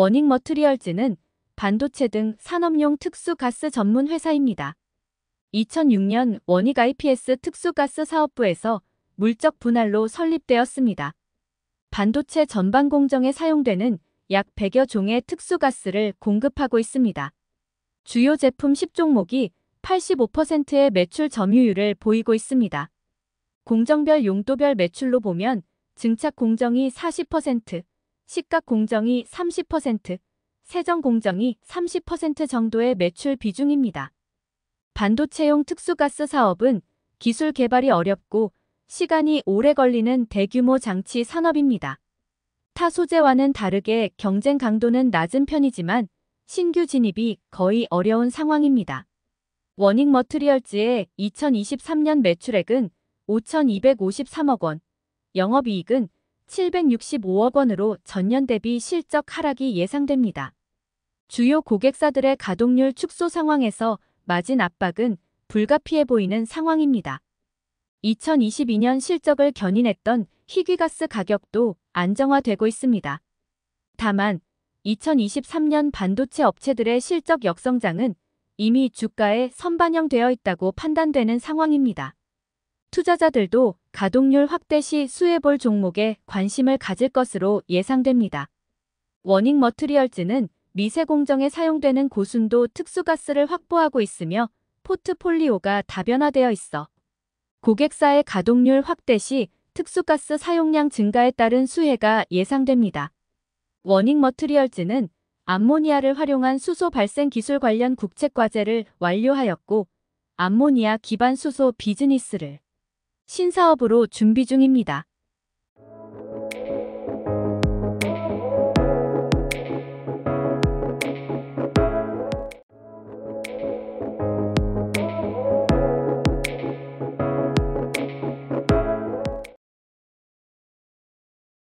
워닝 머트리얼즈는 반도체 등 산업용 특수가스 전문 회사입니다. 2006년 원익 IPS 특수가스 사업부에서 물적 분할로 설립되었습니다. 반도체 전반 공정에 사용되는 약 100여 종의 특수가스를 공급하고 있습니다. 주요 제품 10종목이 85%의 매출 점유율을 보이고 있습니다. 공정별 용도별 매출로 보면 증착 공정이 40%, 시각 공정이 30%, 세정 공정이 30% 정도의 매출 비중입니다. 반도체용 특수가스 사업은 기술 개발이 어렵고 시간이 오래 걸리는 대규모 장치 산업입니다. 타 소재와는 다르게 경쟁 강도는 낮은 편이지만 신규 진입이 거의 어려운 상황입니다. 워닝 머트리얼즈의 2023년 매출액은 5,253억 원, 영업이익은 765억 원으로 전년 대비 실적 하락이 예상됩니다. 주요 고객사들의 가동률 축소 상황에서 마진 압박은 불가피해 보이는 상황입니다. 2022년 실적을 견인했던 희귀가스 가격도 안정화되고 있습니다. 다만 2023년 반도체 업체들의 실적 역성장은 이미 주가에 선반영되어 있다고 판단되는 상황입니다. 투자자들도 가동률 확대 시 수해볼 종목에 관심을 가질 것으로 예상됩니다. 워닝 머트리얼즈는 미세 공정에 사용되는 고순도 특수가스를 확보하고 있으며 포트폴리오가 다변화되어 있어 고객사의 가동률 확대 시 특수가스 사용량 증가에 따른 수혜가 예상됩니다. 워닝 머트리얼즈는 암모니아를 활용한 수소 발생 기술 관련 국책 과제를 완료하였고 암모니아 기반 수소 비즈니스를 신사업으로 준비 중입니다.